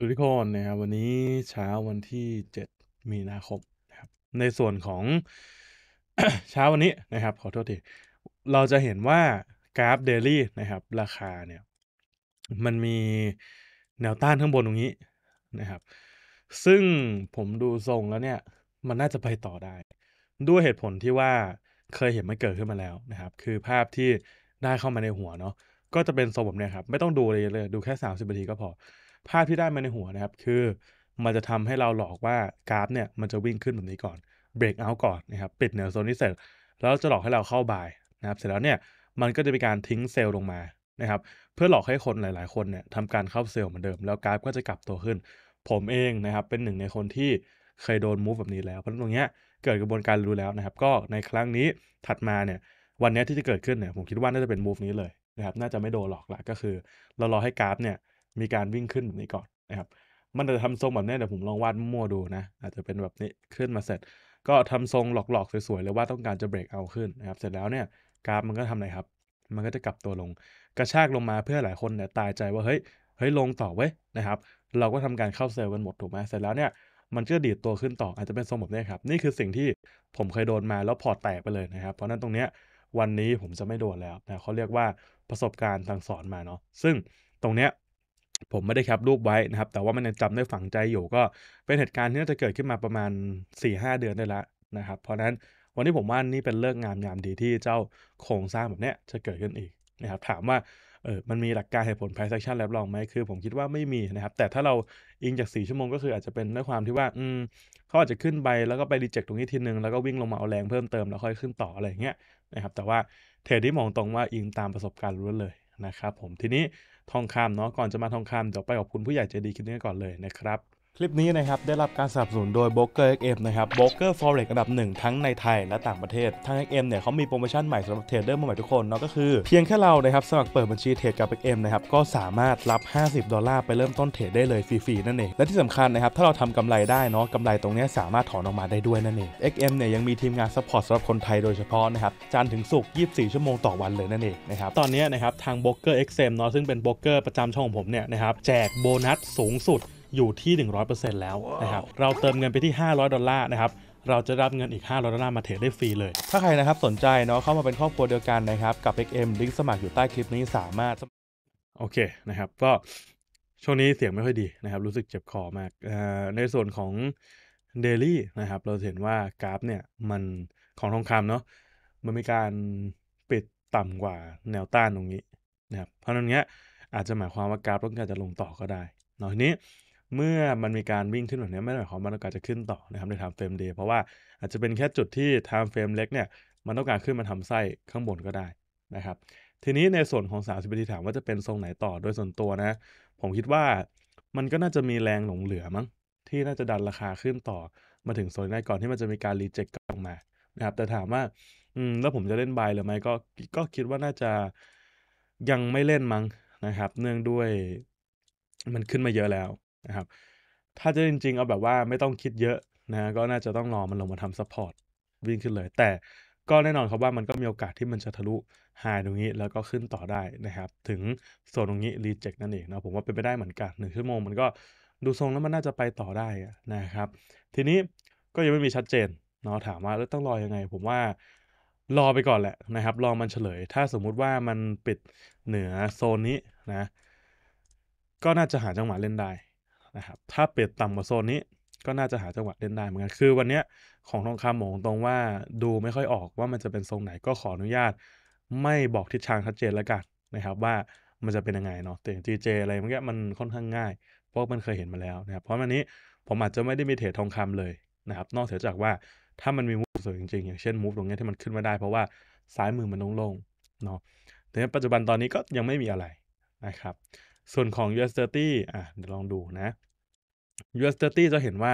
สวัสดีครัคนนะครับวันนี้เช้าวันที่ 7 มีนาคมนะครับในส่วนของเช้าวันนี้นะครับขอโทษที เราจะเห็นว่ากราฟเดลี่นะครับราคาเนี่ยมันมีแนวต้านข้างบนตรงนี้นะครับซึ่งผมดูทรงแล้วเนี่ย มันน่าจะไปต่อได้ ด้วยเหตุผลที่ว่าเคยเห็นมันเกิดขึ้นมาแล้วนะครับ คือภาพที่ได้เข้ามาในหัวเนาะก็จะเป็นทรงแบบนี้ครับ ไม่ต้องดูเลยเลยดูแค่30นาทีก็พอภาพที่ได้มาในหัวนะครับคือ มันจะทำให้เราหลอกว่ากราฟเนี่ยมันจะวิ่งขึ้นแบบนี้ก่อนเบรกเอาก่อนนะครับปิดเหนือโซนนี้เสร็จแล้วจะหลอกให้เราเข้าบายนะครับ เสร็จแล้วเนี่ยมันก็จะมีการทิ้งเซลล์ลงมานะครับ เพื่อหลอกให้คนหลาย ๆ คนเนี่ยทำการเข้าเซลล์เหมือนเดิมแล้วกราฟก็จะกลับตัวขึ้น ผมเองนะครับเป็นหนึ่งในคนที่เคยโดนมูฟแบบนี้แล้วเพราะตรงเนี้ยเกิดกระบวนการรู้แล้วนะครับ ก็ในครั้งนี้ถัดมาเนี่ยวันนี้ที่จะเกิดขึ้นเนี่ยผมคิดว่าน่าจะเป็นมูฟนี้เลยนะครับน่าจะไม่โดนหลอกละก็คือเรารอให้กราฟเนี่ยมีการวิ่งขึ้นแบบนี้ก่อนนะครับ มันจะทำทรงแบบนี้เดี๋ยวผมลองวาดมั่วดูนะ อาจจะเป็นแบบนี้ขึ้นมาเสร็จ ก็ทำทรงหลอก ๆ สวย ๆ เลยว่าต้องการจะเบรกเอาขึ้นนะครับ เสร็จแล้วเนี่ย กราฟมันก็ทำอะไรครับ มันก็จะกลับตัวลง กระชากลงมาเพื่อหลายคนเนี่ยตายใจว่า เฮ้ยเฮ้ยลงต่อเว้ย นะครับ เราก็ทำการเข้าเซลล์กันหมดถูกไหมเสร็จแล้วเนี่ยมันก็ดีดตัวขึ้นต่ออาจจะเป็นทรงแบบนี้ครับนี่คือสิ่งที่ผมเคยโดนมาแล้วพอแตกไปเลยนะครับ เพราะนั้นตรงเนี้ยวันนี้ผมจะไม่โดนแล้วนะเขาเรียกว่าประสบการณ์ทางสอนมาเนาะซึ่งตรงเนี้ยผมไม่ได้แคปรูปไว้นะครับ แต่ว่ามันยังจำได้ฝังใจอยู่ก็เป็นเหตุการณ์ที่น่าจะเกิดขึ้นมาประมาณ 4-5 เดือนได้ละนะครับ เพราะนั้นวันนี้ผมว่านี่เป็นเลิกงามยามดีที่เจ้าโครงสร้างแบบเนี้ยจะเกิดขึ้นอีกนะครับ ถามว่าเออมันมีหลักการเหตุผล price action รับรองไหมคือผมคิดว่าไม่มีนะครับ แต่ถ้าเราอิงจาก 4 ชั่วโมงก็คือ อาจจะเป็นด้วยความที่ว่าอืมเขาอาจจะขึ้นไปแล้วก็ไปรีเจ็คตรงนี้ทีนึงแล้วก็วิ่งลงมาเอาแรงเพิ่มเติมแล้วค่อยขึ้นต่ออะไรอย่างเงี้ยนะครับแต่ว่าเทรดที่มองตรงว่าอิงตามประสบการณ์ล้วนเลยนะครับผมทีนี้ทองคำเนาะก่อนจะมาทองคำเดี๋ยวไปขอบคุณผู้ใหญ่ใจดีคิดนี้ก่อนเลยนะครับคลิปนี้นะครับ ได้รับการสนับสนุนโดย b r o k e r XM นะครับ b r o k e r Forex อันดับหนึ่งทั้งในไทยและต่างประเทศทาง XM เนี่ยเขามีโปรโมชั่นใหม่สำหรับเทรดเดอร์มาใหม่ทุกคนเนาะก็คือเพียงแค่เรานะครับ สมัครเปิดบัญชีเทรดกับ XM นะครับ ก็สามารถรับ 50 ดอลลาร์ไปเริ่มต้นเทรดได้เลยฟรีๆ นั่นเอง และที่สำคัญนะครับถ้าเราทำกำไรได้เนาะกำไรตรงนี้สามารถถอนออกมาได้ด้วยนั่นเอง XM เนี่ยยังมีทีมงานซัพพอร์ตสำหรับคนไทยโดยเฉพาะนะครับจันถึงศุกร์24 ชั่วโมงต่อวันเลยนั่นเองนะครับตอนนี้นะครับทาง b r o k e r XM เนาะซึ่งเป็น b r o k e r ประจำช่องของผมเนี่ยนะครับแจกโบนัสสูงสุดอยู่ที่ 100%แล้วนะครับ เราเติมเงินไปที่ 500 ดอลลาร์นะครับ เราจะรับเงินอีก 500 ดอลลาร์ มาเทรดได้ฟรีเลย ถ้าใครนะครับสนใจเนาะเข้ามาเป็นครอบครัวเดียวกันนะครับกับ XM ลิงก์สมัครอยู่ใต้คลิปนี้สามารถ โอเคนะครับ ก็ ช่วงนี้เสียงไม่ค่อยดีนะครับ รู้สึกเจ็บคอมากในส่วนของเดลี่นะครับเราเห็นว่ากราฟเนี่ยมันของทองคำเนาะมันมีการปิดต่ำกว่าแนวต้านตรงนี้นะครับเพราะนั้นเนี้ยอาจจะหมายความว่ากราฟต้องการจะลงต่อก็ได้เนาะทีนี้เมื่อมันมีการวิ่งขึ้นแบบนี้ ไม่ได้หมายความว่ามันต้องการจะขึ้นต่อนะครับในท i m e frame d a เพราะว่าอาจจะเป็นแค่จุดที่ท i ม e f r a เล็กเนี่ย มันต้องการขึ้นมาทำไส้ข้างบนก็ได้นะครับ ทีนี้ในส่วนของ30นาทีถามว่าจะเป็นทรงไหนต่อโดยส่วนตัวนะ ผมคิดว่ามันก็น่าจะมีแรงหลงเหลือมั้งที่น่าจะดันราคาขึ้นต่อ มาถึงโซนได้ก่อนที่มันจะมีการรีเจ็คกลับมา นะครับ แต่ถามว่า อืมแล้วผมจะเล่นบายหรือไม่ก็ก็คิดว่าน่าจะยังไม่เล่นมั้งนะครับ เนื่องด้วย มันขึ้นมาเยอะแล้วะครับถ้าจะจริงๆ เอาแบบว่าไม่ต้องคิดเยอะนะก็น่าจะต้องรอมันลงมาทำซัพพอร์ตวิ่งขึ้นเลย แต่ก็แน่นอนครับว่ามันก็มีโอกาสที่มันจะทะลุายตรงนี้แล้วก็ขึ้นต่อได้นะครับถึงโซนตรงนี้รีเจ็คนั่นเองนะผมว่าเป็นไปได้เหมือนกันหนึ่งชั่วโมงมันก็ดูทรงแล้วมันน่าจะไปต่อได้นะครับทีนี้ก็ยังไม่มีชัดเจนเนาะถามว่าแล้วต้องรอยังไง ผมว่ารอไปก่อนแหละนะครับรอมันเฉลย ถ้าสมมุติว่ามันปิดเหนือโซนนี้นะก็น่าจะหาจังหวะเล่นได้นะครับถ้าเปิดต่ำกว่าโซนนี้ก็น่าจะหาจังหวะเล่นได้เหมือนกันคือวันนี้ของทองคำมองตรงว่าดูไม่ค่อยออก ว่ามันจะเป็นทรงไหนก็ขออนุญาต ไม่บอกทิศทางชัดเจนแล้วกันนะครับว่ามันจะเป็นยังไงเนาะแต่จีเจอะไรเมื่อกี้มันค่อนข้างง่ายเพราะมันเคยเห็นมาแล้วนะครับเพราะวันนี้ผมอาจจะไม่ได้มีเทรดทองคำเลยนะครับนอกเสียจากว่าถ้ามันมีมูฟสวยจริงๆอย่างเช่นมูฟตรงนี้ที่มันขึ้นมาได้เพราะว่าซ้ายมือมันงลงๆเนาะแต่ปัจจุบันตอนนี้ก็ยังไม่มีอะไรนะครับส่วนของ US 30อ่ะเดี๋ยวลองดูนะ US 30จะเห็นว่า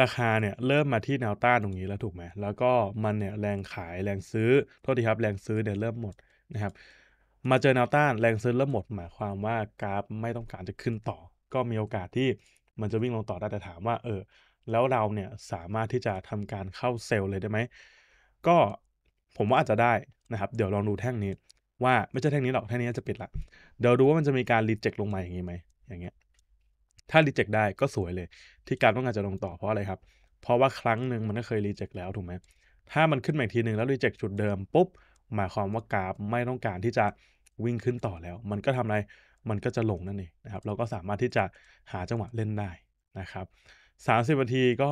ราคาเนี่ยเริ่มมาที่แนวต้านตรงนี้แล้วถูกไหมแล้วก็มันเนี่ยแรงขายแรงซื้อโทษทีครับแรงซื้อเนี่ยเริ่มหมดนะครับมาเจอแนวต้าน แรงซื้อเริ่มหมดหมายความว่ากราฟไม่ต้องการจะขึ้นต่อ ก็มีโอกาสที่มันจะวิ่งลงต่อได้แต่ถามว่าเออแล้วเราเนี่ยสามารถที่จะทำการเข้าเซลล์เลยได้ไหมก็ผมว่าอาจจะได้นะครับ เดี๋ยวลองดูแท่งนี้ว่าไม่ใช่แท่งนี้หรอกแท่งนี้จะปิดละ เดี๋ยวดูว่ามันจะมีการรีเจ็คลงมาอย่างนี้ไหมอย่างเงี้ยถ้ารีเจ็คได้ก็สวยเลย ที่การต้องการจะลงต่อเพราะอะไรครับเพราะว่าครั้งหนึ่งมันก็เคยรีเจ็คแล้วถูกไหมถ้ามันขึ้นใหม่ทีหนึ่งแล้วรีเจ็คจุดเดิมปุ๊บหมายความว่ากราฟไม่ต้องการที่จะวิ่งขึ้นต่อแล้ว มันก็ทำอะไร มันก็จะลงนั่นเองนะครับเราก็สามารถที่จะหาจังหวะเล่นได้นะครับ 30นาทีก็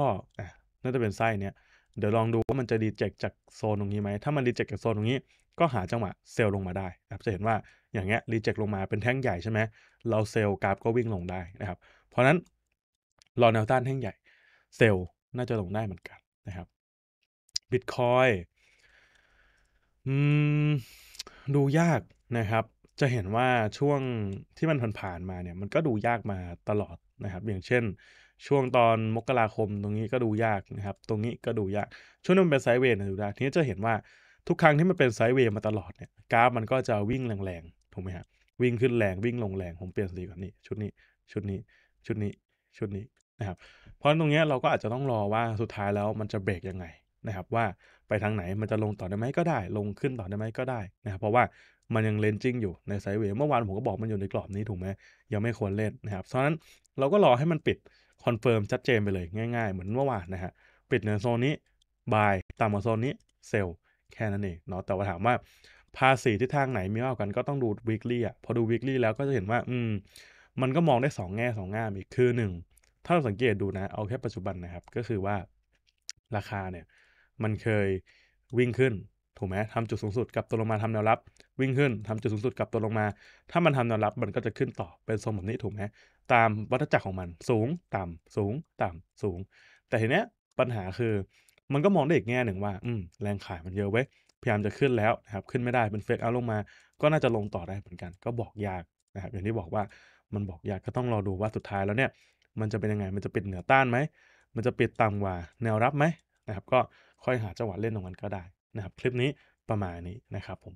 น่าจะเป็นไส้เนี้ยเดี๋ยวลองดูว่ามันจะรีเจ็คจากโซนตรงนี้ไหม ถ้ามันรีเจ็คจากโซนตรงนี้ ก็หาจังหวะเซลลงมาได้นะครับ จะเห็นว่าอย่างเงี้ยรีเจ็คลงมาเป็นแท่งใหญ่ใช่ไหมเราเซลล์กราฟก็วิ่งลงได้นะครับ เพราะนั้นรอแนวต้านแท่งใหญ่เซลล์น่าจะลงได้เหมือนกันนะครับบิตคอยดูยากนะครับ จะเห็นว่าช่วงที่มันผ่านมาเนี่ยมันก็ดูยากมาตลอดนะครับอย่างเช่นช่วงตอนมกราคมตรงนี้ก็ดูยากนะครับตรงนี้ก็ดูยาก ช่วงนี้มันเป็นไซด์เวย์นะดูไา้ทีนี้จะเห็นว่าทุกครั้งที่มันเป็นไซด์เวย์มาตลอดเนี่ยกราฟมันก็จะวิ่งแรง ๆ ถูกไหมฮะวิ่งขึ้นแรงวิ่งลงแรง ผมเปลี่ยนสีก่อนนี่ชุดนี้ชุดนี้ชุดนี้ชุดนี้นะครับ เพราะตรงนี้เราก็อาจจะต้องรอว่าสุดท้ายแล้วมันจะเบรกยังไงนะครับว่าไปทางไหนมันจะลงต่อได้ไหมก็ได้ ลงขึ้นต่อได้ไหมก็ได้นะครับเพราะว่ามันยังเลนจิ้งอยู่ในไซเวย์เมื่อวานผมก็บอกมันอยู่ในกรอบนี้ถูกไหมยังไม่ควรเล่นนะครับเพราะฉะนั้นเราก็รอให้มันปิดคอนเฟิร์มชัดเจนไปเลยง่ายๆ เหมือนเมื่อวานนะฮะปิดเหนือโซนนี้ บายต่ำกว่าโซนนี้เซลแค่นั้นเองเนาะแต่ว่าถามว่า ภาษีที่ทางไหนมี่ากันก็ต้องดู weekly อ่ะ พอดู weekly แล้วก็จะเห็นว่า อืม มันก็มองได้ 2แง่2ง่ามอีกคือ 1 ถ้าเราสังเกตดูนะ เอาแค่ปัจจุบันนะครับ ก็คือว่าราคาเนี่ย มันเคยวิ่งขึ้นถูกไหมทำจุดสูงสุดกับตัวลงมาทำแนวรับ วิ่งขึ้นทำจุดสูงสุดกับตัวลงมา ถ้ามันทำแนวรับ มันก็จะขึ้นต่อเป็นทรงแบบนี้ถูกไหมตามวัฏจักรของมันสูง ต่ำ สูง ต่ำสูง แต่ทีเนี้ยปัญหาคือมันก็มองได้อีกแง่หนึ่งว่า อืมแรงขายมันเยอะเว้ยพยายามจะขึ้นแล้วนะครับขึ้นไม่ได้เป็นเฟกเอาลงมาก็น่าจะลงต่อได้เหมือนกันก็บอกยากนะครับอย่างที่บอกว่ามันบอกยากก็ต้องรอดูว่าสุดท้ายแล้วเนี่ยมันจะเป็นยังไงมันจะปิดเหนือต้านไหมมันจะปิดต่ำกว่าแนวรับไหมนะครับก็ค่อยหาจังหวะเล่นตรงนั้นก็ได้นะครับคลิปนี้ประมาณนี้นะครับผม